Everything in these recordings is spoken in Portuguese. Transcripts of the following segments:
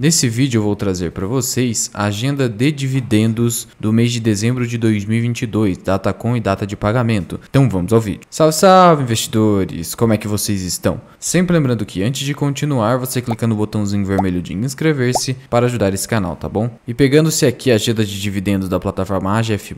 Nesse vídeo eu vou trazer para vocês a agenda de dividendos do mês de dezembro de 2022, data com e data de pagamento. Então vamos ao vídeo. Salve, salve investidores! Como é que vocês estão? Sempre lembrando que antes de continuar, você clica no botãozinho vermelho de inscrever-se para ajudar esse canal, tá bom? E pegando-se aqui a agenda de dividendos da plataforma AGF+,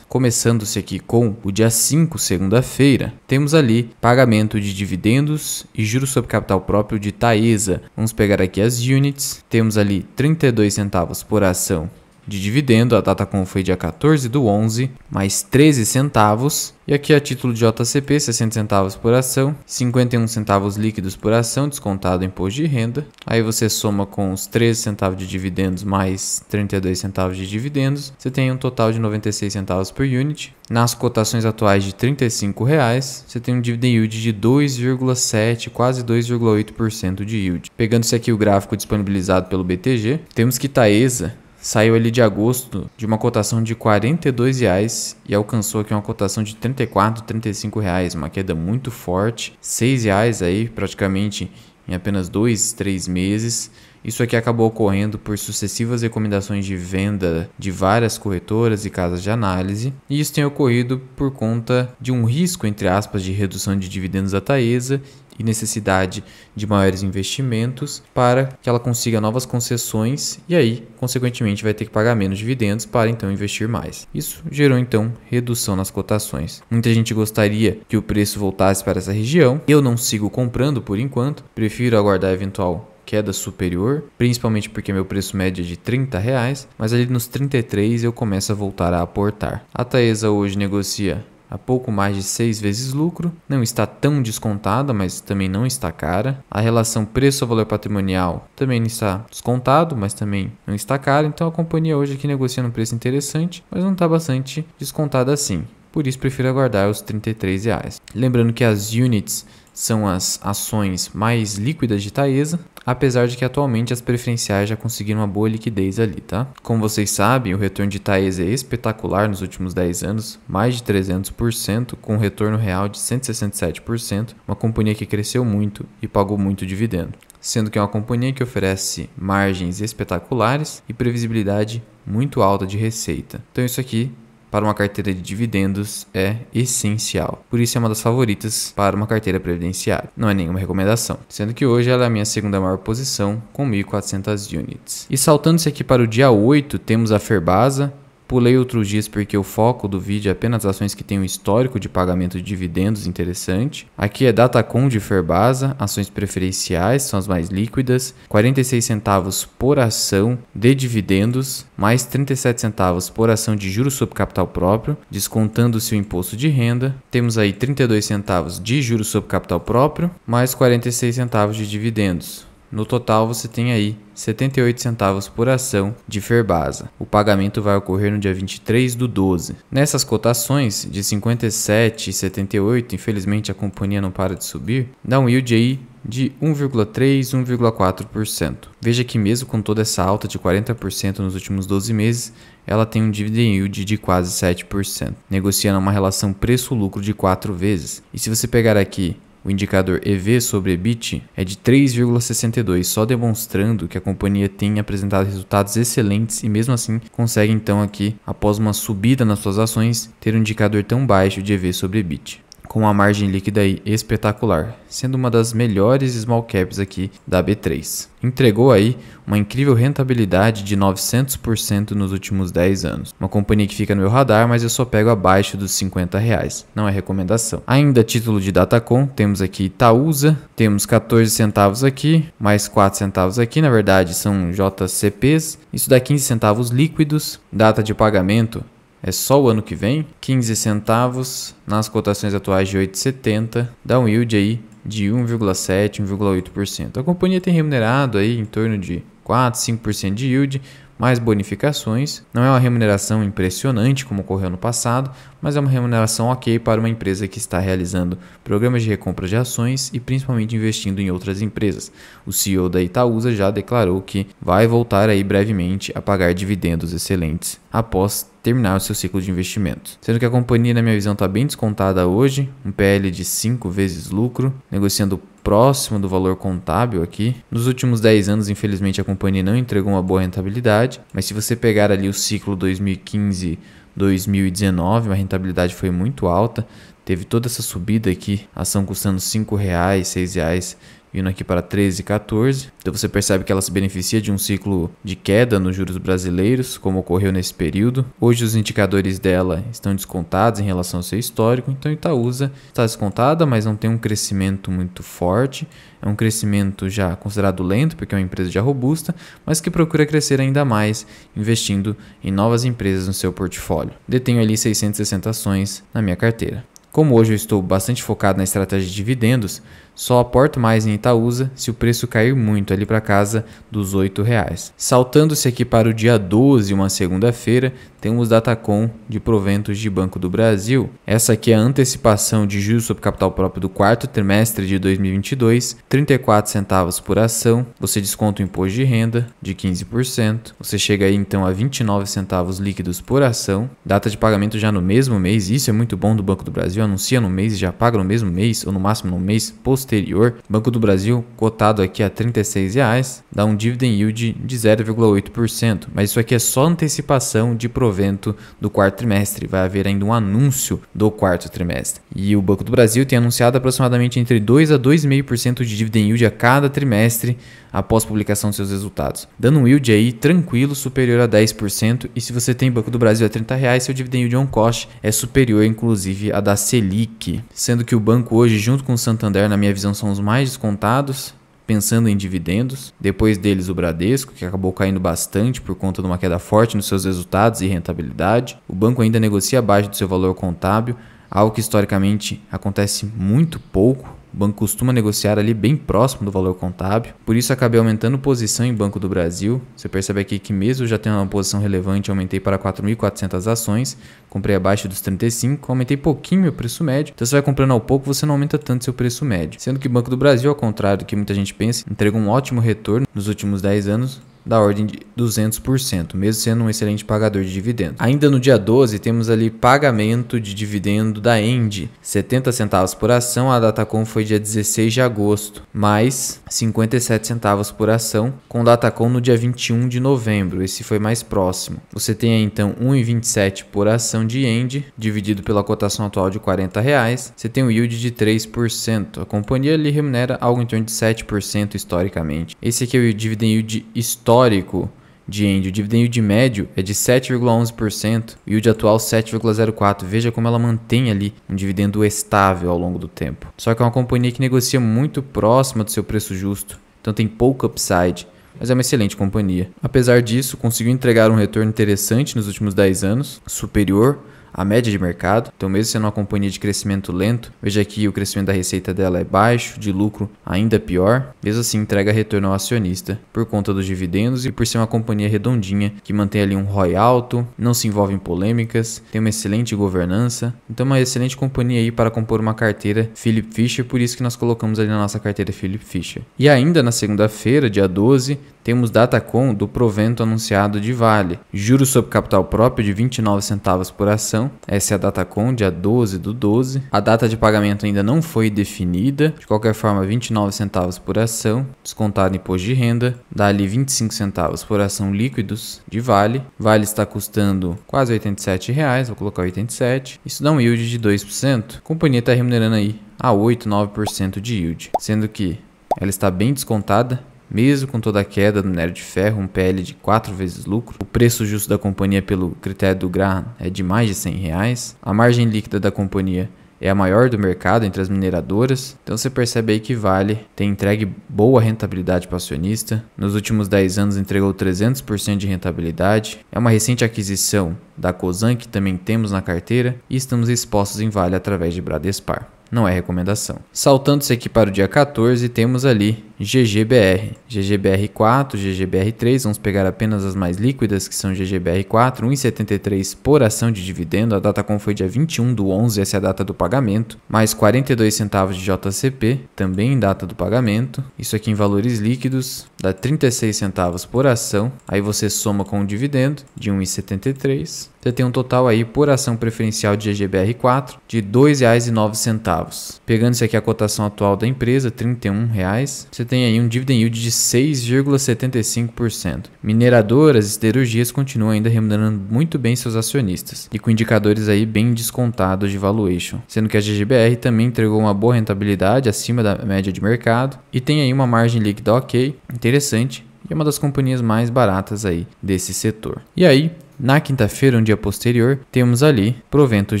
começando-se aqui com o dia 5, segunda-feira, temos ali pagamento de dividendos e juros sobre capital próprio de Taesa. Vamos pegar aqui as units, temos temos ali 32 centavos por ação de dividendo, a data como foi dia 14 do 11, mais 13 centavos. E aqui a título de JCP, 60 centavos por ação, 51 centavos líquidos por ação, descontado imposto de renda. Aí você soma com os 13 centavos de dividendos mais 32 centavos de dividendos, você tem um total de 96 centavos por unit. Nas cotações atuais de R$ 35, reais, você tem um dividend yield de 2,7, quase 2,8% de yield. Pegando-se aqui o gráfico disponibilizado pelo BTG, temos que Taesa saiu ali de agosto de uma cotação de R$ 42,00 e alcançou aqui uma cotação de R$ 34,00, R$ 35,00, uma queda muito forte, R$ 6,00 aí praticamente em apenas dois, três meses. Isso aqui acabou ocorrendo por sucessivas recomendações de venda de várias corretoras e casas de análise, e isso tem ocorrido por conta de um risco, entre aspas, de redução de dividendos da Taesa e necessidade de maiores investimentos para que ela consiga novas concessões e aí, consequentemente, vai ter que pagar menos dividendos para então investir mais. Isso gerou então redução nas cotações. Muita gente gostaria que o preço voltasse para essa região. Eu não sigo comprando por enquanto, prefiro aguardar eventual queda superior, principalmente porque meu preço médio é de 30 reais, mas ali nos 33 eu começo a voltar a aportar. A Taesa hoje negocia a pouco mais de 6 vezes lucro, não está tão descontada, mas também não está cara. A relação preço-valor patrimonial também não está descontado, mas também não está cara. Então a companhia hoje aqui negociando um preço interessante, mas não está bastante descontada assim. Por isso prefiro aguardar os R$ 33 reais. Lembrando que as units são as ações mais líquidas de Taesa, apesar de que atualmente as preferenciais já conseguiram uma boa liquidez ali, tá? Como vocês sabem, o retorno de Taesa é espetacular nos últimos 10 anos, mais de 300%, com um retorno real de 167%, uma companhia que cresceu muito e pagou muito dividendo. Sendo que é uma companhia que oferece margens espetaculares e previsibilidade muito alta de receita. Então, isso aqui para uma carteira de dividendos é essencial. Por isso é uma das favoritas para uma carteira previdenciária. Não é nenhuma recomendação, sendo que hoje ela é a minha segunda maior posição com 1.400 units. E saltando-se aqui para o dia 8, temos a Ferbasa, Pulei outros dias porque o foco do vídeo é apenas ações que têm um histórico de pagamento de dividendos interessante. Aqui é Datacom de Ferbasa, ações preferenciais são as mais líquidas, 46 centavos por ação de dividendos, mais 37 centavos por ação de juros sobre capital próprio, descontando-se o imposto de renda. Temos aí 32 centavos de juros sobre capital próprio, mais 46 centavos de dividendos. No total, você tem aí 78 centavos por ação de Ferbasa. O pagamento vai ocorrer no dia 23 do 12. Nessas cotações de 57 e 78, infelizmente a companhia não para de subir, dá um yield aí de 1,3, 1,4%. Veja que mesmo com toda essa alta de 40% nos últimos 12 meses, ela tem um dividend yield de quase 7%, negociando uma relação preço-lucro de 4 vezes. E se você pegar aqui o indicador EV sobre EBIT é de 3,62, só demonstrando que a companhia tem apresentado resultados excelentes e mesmo assim consegue então aqui, após uma subida nas suas ações, ter um indicador tão baixo de EV sobre EBIT com uma margem líquida aí espetacular, sendo uma das melhores small caps aqui da B3. Entregou aí uma incrível rentabilidade de 900% nos últimos 10 anos. Uma companhia que fica no meu radar, mas eu só pego abaixo dos 50 reais, não é recomendação. Ainda título de Datacom, temos aqui Itaúsa, temos 14 centavos aqui, mais 4 centavos aqui, na verdade são JCPs, isso dá 15 centavos líquidos, data de pagamento é só o ano que vem, 15 centavos nas cotações atuais de 8,70, dá um yield aí de 1,7, 1,8%. A companhia tem remunerado aí em torno de 4, 5% de yield, mais bonificações. Não é uma remuneração impressionante como ocorreu no passado, mas é uma remuneração ok para uma empresa que está realizando programas de recompra de ações e principalmente investindo em outras empresas. O CEO da Itaúsa já declarou que vai voltar aí brevemente a pagar dividendos excelentes após terminar o seu ciclo de investimentos, Sendo que a companhia, na minha visão, está bem descontada hoje, um PL de 5 vezes lucro, negociando próximo do valor contábil aqui. Nos últimos 10 anos, infelizmente, a companhia não entregou uma boa rentabilidade, mas se você pegar ali o ciclo 2015 2019, a rentabilidade foi muito alta, teve toda essa subida aqui, ação custando R$ 5,00, R$ 6,00, indo aqui para 13, 14. Então você percebe que ela se beneficia de um ciclo de queda nos juros brasileiros, como ocorreu nesse período. Hoje os indicadores dela estão descontados em relação ao seu histórico, então Itaúsa está descontada, mas não tem um crescimento muito forte. É um crescimento já considerado lento, porque é uma empresa já robusta, mas que procura crescer ainda mais, investindo em novas empresas no seu portfólio. Detenho ali 660 ações na minha carteira. Como hoje eu estou bastante focado na estratégia de dividendos, só aporto mais em Itaúsa se o preço cair muito ali para casa dos R$ reais. Saltando-se aqui para o dia 12, uma segunda-feira, temos Datacom de proventos de Banco do Brasil. Essa aqui é a antecipação de juros sobre capital próprio do quarto trimestre de 2022, 34 centavos por ação. Você desconta o imposto de renda de 15%. Você chega aí então a 29 centavos líquidos por ação. Data de pagamento já no mesmo mês. Isso é muito bom do Banco do Brasil. Anuncia no mês e já paga no mesmo mês ou no máximo no mês posterior posterior, Banco do Brasil, cotado aqui a R$ reais, dá um dividend yield de 0,8%. Mas isso aqui é só antecipação de provento do quarto trimestre. Vai haver ainda um anúncio do quarto trimestre. E o Banco do Brasil tem anunciado aproximadamente entre 2 a 2,5% de dividend yield a cada trimestre após publicação de seus resultados, dando um yield aí tranquilo superior a 10%. E se você tem Banco do Brasil a 30 reais, seu dividend yield on cost é superior, inclusive, a da Selic, sendo que o banco hoje, junto com o Santander, na minha visão, são os mais descontados pensando em dividendos. Depois deles, o Bradesco, que acabou caindo bastante por conta de uma queda forte nos seus resultados e rentabilidade. O banco ainda negocia abaixo do seu valor contábil, algo que historicamente acontece muito pouco. O banco costuma negociar ali bem próximo do valor contábil, por isso acabei aumentando posição em Banco do Brasil. Você percebe aqui que mesmo já tendo uma posição relevante, aumentei para 4.400 ações, comprei abaixo dos 35, aumentei pouquinho meu preço médio. Então você vai comprando ao pouco, você não aumenta tanto seu preço médio. Sendo que o Banco do Brasil, ao contrário do que muita gente pensa, entregou um ótimo retorno nos últimos 10 anos, da ordem de 200%, mesmo sendo um excelente pagador de dividendos. Ainda no dia 12, temos ali pagamento de dividendo da Endi, 70 centavos por ação, a Datacom foi dia 16 de agosto, mais 57 centavos por ação, com Datacom no dia 21 de novembro, esse foi mais próximo. Você tem aí, então 1,27 por ação de Endi dividido pela cotação atual de 40 reais, você tem um yield de 3%. A companhia lhe remunera algo em torno de 7% historicamente. Esse aqui é o dividend yield histórico histórico de Andy, o dividendo de médio é de 7,11% e o de atual 7,04%. Veja como ela mantém ali um dividendo estável ao longo do tempo. Só que é uma companhia que negocia muito próxima do seu preço justo, então tem pouco upside mas é uma excelente companhia. Apesar disso, conseguiu entregar um retorno interessante nos últimos 10 anos, superior a média de mercado. Então, mesmo sendo uma companhia de crescimento lento, veja que o crescimento da receita dela é baixo, de lucro ainda pior. Mesmo assim, entrega retorno ao acionista por conta dos dividendos e por ser uma companhia redondinha que mantém ali um ROI alto, não se envolve em polêmicas, tem uma excelente governança. Então, uma excelente companhia aí para compor uma carteira Philip Fisher, por isso que nós colocamos ali na nossa carteira Philip Fisher. E ainda na segunda-feira, dia 12, temos Datacom do provento anunciado de Vale, juros sobre capital próprio de 29 centavos por ação, essa é a Datacom, dia 12 do 12. A data de pagamento ainda não foi definida, de qualquer forma 29 centavos por ação, descontado imposto de renda, dá ali 25 centavos por ação líquidos de Vale. Vale está custando quase 87 reais, vou colocar 87. Isso dá um yield de 2%. A companhia está remunerando aí a 8, 9% de yield, sendo que ela está bem descontada mesmo com toda a queda do minério de ferro, um PL de 4 vezes lucro, o preço justo da companhia pelo critério do Graham é de mais de 100 reais, a margem líquida da companhia é a maior do mercado entre as mineradoras, então você percebe aí que Vale tem entregue boa rentabilidade para o acionista. Nos últimos 10 anos entregou 300% de rentabilidade. É uma recente aquisição da Cosan que também temos na carteira e estamos expostos em Vale através de Bradespar não é recomendação. Saltando-se aqui para o dia 14, temos ali GGBR, GGBR4, GGBR3, vamos pegar apenas as mais líquidas, que são GGBR4, 1,73 por ação de dividendo, a data como foi dia 21 do 11, essa é a data do pagamento, mais 42 centavos de JCP, também em data do pagamento, isso aqui em valores líquidos, dá 36 centavos por ação. Aí você soma com o dividendo de 1,73. Você tem um total aí por ação preferencial de GGBR4 de R$ 2,09. Pegando isso aqui a cotação atual da empresa, R$ reais, você tem aí um dividend yield de 6,75%. Mineradoras e siderurgias continuam ainda remunerando muito bem seus acionistas e com indicadores aí bem descontados de valuation, sendo que a GGBR também entregou uma boa rentabilidade acima da média de mercado e tem aí uma margem líquida ok, interessante interessante e é uma das companhias mais baratas aí desse setor. E aí, na quinta-feira, um dia posterior, temos ali proventos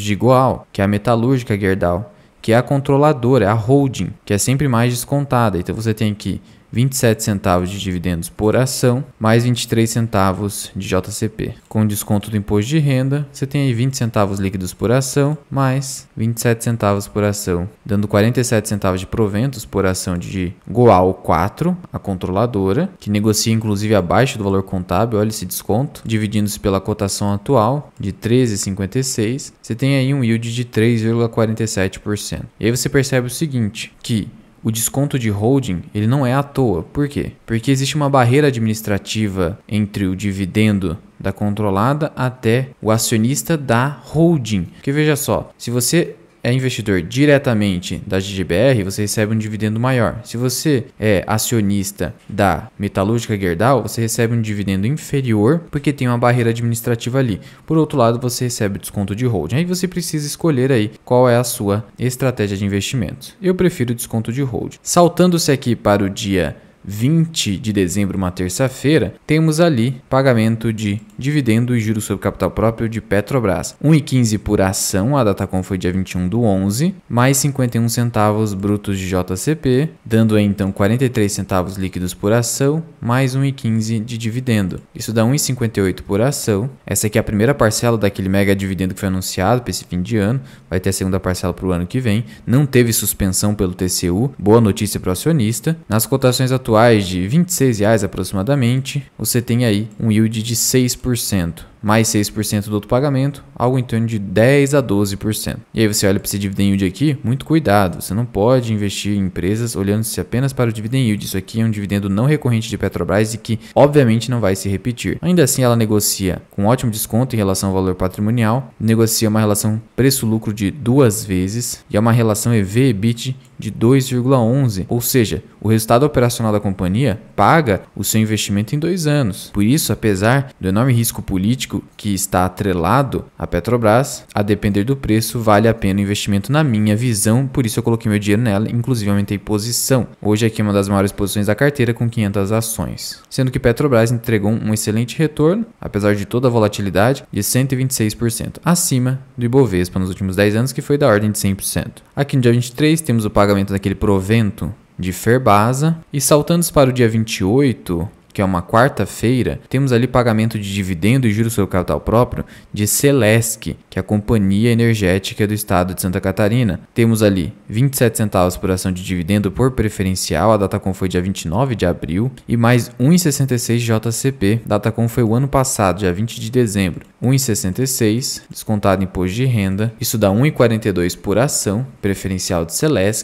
de Goal, que é a metalúrgica Gerdau, que é a controladora, a holding, que é sempre mais descontada. Então você tem que 27 centavos de dividendos por ação, mais 23 centavos de JCP. Com desconto do imposto de renda, você tem aí 20 centavos líquidos por ação, mais 27 centavos por ação, dando 47 centavos de proventos por ação de Goal 4, a controladora, que negocia inclusive abaixo do valor contábil, olha esse desconto, dividindo-se pela cotação atual de 13,56, você tem aí um yield de 3,47%. E aí você percebe o seguinte, que o desconto de holding ele não é à toa. Por quê? Porque existe uma barreira administrativa entre o dividendo da controlada até o acionista da holding. Porque veja só, se você é investidor diretamente da GGBR, você recebe um dividendo maior. Se você é acionista da Metalúrgica Gerdau, você recebe um dividendo inferior porque tem uma barreira administrativa ali. Por outro lado, você recebe desconto de holding. Aí você precisa escolher aí qual é a sua estratégia de investimentos. Eu prefiro desconto de holding. Saltando-se aqui para o dia 20 de dezembro, uma terça-feira, temos ali pagamento de dividendo e juros sobre capital próprio de Petrobras. 1,15 por ação, a Datacom foi dia 21 do 11, mais 51 centavos brutos de JCP, dando aí, então 43 centavos líquidos por ação, mais 1,15 de dividendo. Isso dá 1,58 por ação. Essa aqui é a primeira parcela daquele mega dividendo que foi anunciado para esse fim de ano, vai ter a segunda parcela para o ano que vem. Não teve suspensão pelo TCU, boa notícia para o acionista. Nas cotações atuais atuais de R$ 26 aproximadamente, você tem aí um yield de 6% mais 6% do outro pagamento, algo em torno de 10 a 12%. E aí você olha para esse dividend yield aqui, muito cuidado, você não pode investir em empresas olhando-se apenas para o dividend yield. Isso aqui é um dividendo não recorrente de Petrobras e que obviamente não vai se repetir. Ainda assim, ela negocia com ótimo desconto em relação ao valor patrimonial, negocia uma relação preço-lucro de duas vezes e é uma relação EV/EBIT de 2,11, ou seja, o resultado operacional da companhia paga o seu investimento em dois anos. Por isso, apesar do enorme risco político risco que está atrelado à Petrobras, a depender do preço, vale a pena o investimento na minha visão, por isso eu coloquei meu dinheiro nela, inclusive aumentei posição. Hoje aqui é uma das maiores posições da carteira com 500 ações, sendo que Petrobras entregou um excelente retorno, apesar de toda a volatilidade, de 126%, acima do Ibovespa nos últimos 10 anos, que foi da ordem de 100%. Aqui no dia 23 temos o pagamento daquele provento de Ferbasa. E saltando para o dia 28, que é uma quarta-feira, temos ali pagamento de dividendo e juros sobre capital próprio de Celesc, que é a Companhia Energética do Estado de Santa Catarina. Temos ali 27 centavos por ação de dividendo por preferencial, a data com foi dia 29 de abril, e mais 1,66 JCP, data com foi o ano passado, dia 20 de dezembro. 1,66 descontado imposto de renda, isso dá 1,42 por ação, preferencial de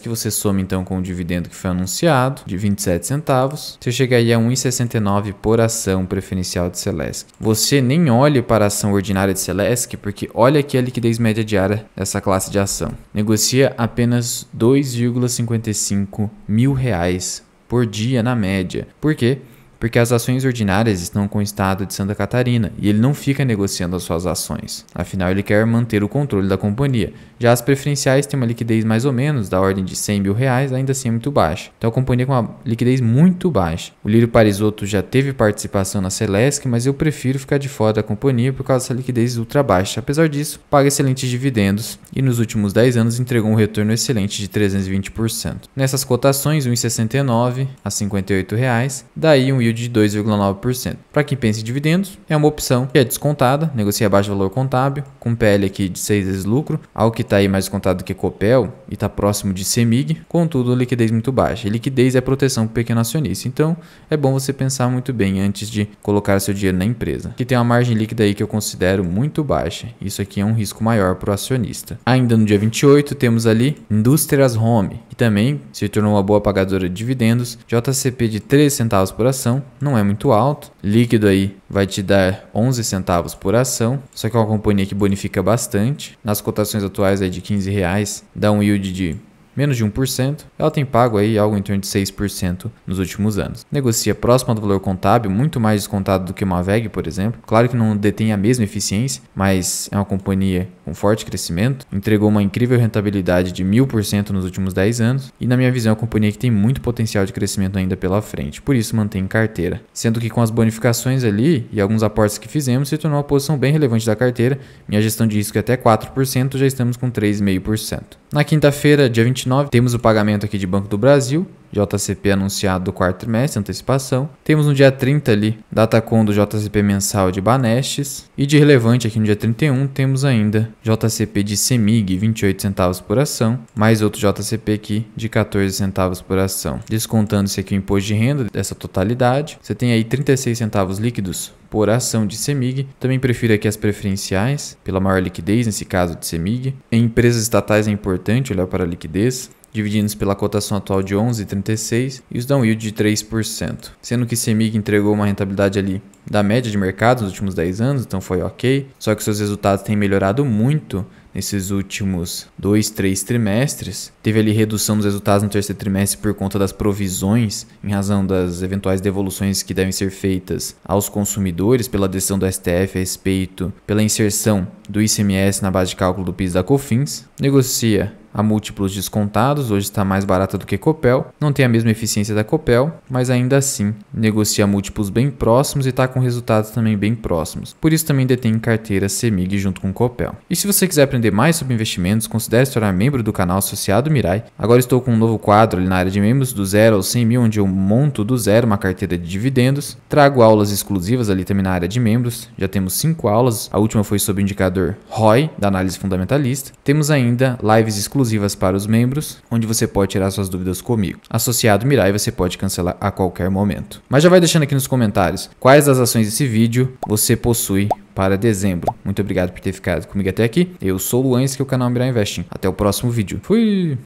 que você soma então com o dividendo que foi anunciado, de 27 centavos, você chega aí a 1,69 por ação preferencial de Celeste Você nem olhe para a ação ordinária de Celeste porque olha Olha aqui a liquidez média diária dessa classe de ação. Negocia apenas 2,55 mil reais por dia na média. Por quê? porque as ações ordinárias estão com o Estado de Santa Catarina e ele não fica negociando as suas ações. Afinal, ele quer manter o controle da companhia. Já as preferenciais têm uma liquidez mais ou menos da ordem de 100 mil reais, ainda assim é muito baixa. Então a companhia com uma liquidez muito baixa. O Lírio Parisotto já teve participação na Celesc, mas eu prefiro ficar de fora da companhia por causa dessa liquidez ultra baixa. Apesar disso, paga excelentes dividendos e nos últimos 10 anos entregou um retorno excelente de 320%. Nessas cotações, 1,69 a 58, reais, daí um yield de 2,9%. Para quem pensa em dividendos, é uma opção que é descontada, negocia baixo valor contábil, com PL aqui de 6 vezes lucro, algo que está aí mais contado que Copel e está próximo de Semig, contudo, liquidez muito baixa. E liquidez é proteção para o pequeno acionista, então é bom você pensar muito bem antes de colocar seu dinheiro na empresa, que tem uma margem líquida aí que eu considero muito baixa. Isso aqui é um risco maior para o acionista. Ainda no dia 28, temos ali Indústrias Home, que também se tornou uma boa pagadora de dividendos, JCP de 3 centavos por ação, não é muito alto. Líquido aí vai te dar 11 centavos por ação, só que é uma companhia que bonifica bastante. Nas cotações atuais é de 15 reais, dá um yield de menos de 1%, ela tem pago aí algo em torno de 6% nos últimos anos. Negocia próximo do valor contábil, muito mais descontado do que uma VEG, por exemplo. Claro que não detém a mesma eficiência, mas é uma companhia com forte crescimento, entregou uma incrível rentabilidade de 1000% nos últimos 10 anos e, na minha visão, é uma companhia que tem muito potencial de crescimento ainda pela frente, por isso mantém carteira. Sendo que com as bonificações ali e alguns aportes que fizemos, se tornou uma posição bem relevante da carteira. Minha gestão de risco é até 4%, já estamos com 3,5%. Na quinta-feira, dia 29, 2029. Temos o pagamento aqui de Banco do Brasil, JCP anunciado do quarto trimestre, antecipação. Temos no dia 30 ali, com do JCP mensal de Banestes. E de relevante aqui no dia 31, temos ainda JCP de Semig, 28 centavos por ação, mais outro JCP aqui de 14 centavos por ação. Descontando-se aqui o imposto de renda dessa totalidade, você tem aí 36 centavos líquidos por ação de CEMIG. Também prefiro aqui as preferenciais, pela maior liquidez, nesse caso de CEMIG. Em empresas estatais é importante olhar para a liquidez divididos pela cotação atual de 11,36 e os dão yield de 3%, sendo que Semig entregou uma rentabilidade ali da média de mercado nos últimos 10 anos, então foi ok. Só que seus resultados têm melhorado muito nesses últimos dois, três trimestres. Teve ali redução dos resultados no terceiro trimestre por conta das provisões, em razão das eventuais devoluções que devem ser feitas aos consumidores pela decisão do STF a respeito pela inserção do ICMS na base de cálculo do PIS da COFINS. Negocia a múltiplos descontados, hoje está mais barata do que Copel, não tem a mesma eficiência da Copel, mas ainda assim negocia múltiplos bem próximos e está com resultados também bem próximos. Por isso também detém carteira CEMIG junto com Copel. E se você quiser aprender mais sobre investimentos, considere se tornar membro do canal Associado Mirai. Agora estou com um novo quadro ali na área de membros do zero aos 100 mil, onde eu monto do zero uma carteira de dividendos. Trago aulas exclusivas ali também na área de membros. Já temos cinco aulas. A última foi sobre o indicador ROI, da análise fundamentalista. Temos ainda lives exclusivas para os membros, onde você pode tirar suas dúvidas comigo. Associado Mirai você pode cancelar a qualquer momento. Mas já vai deixando aqui nos comentários quais das ações desse vídeo você possui para dezembro. Muito obrigado por ter ficado comigo até aqui. Eu sou o Luan, esse que é o canal Mirar Investing. Até o próximo vídeo. Fui!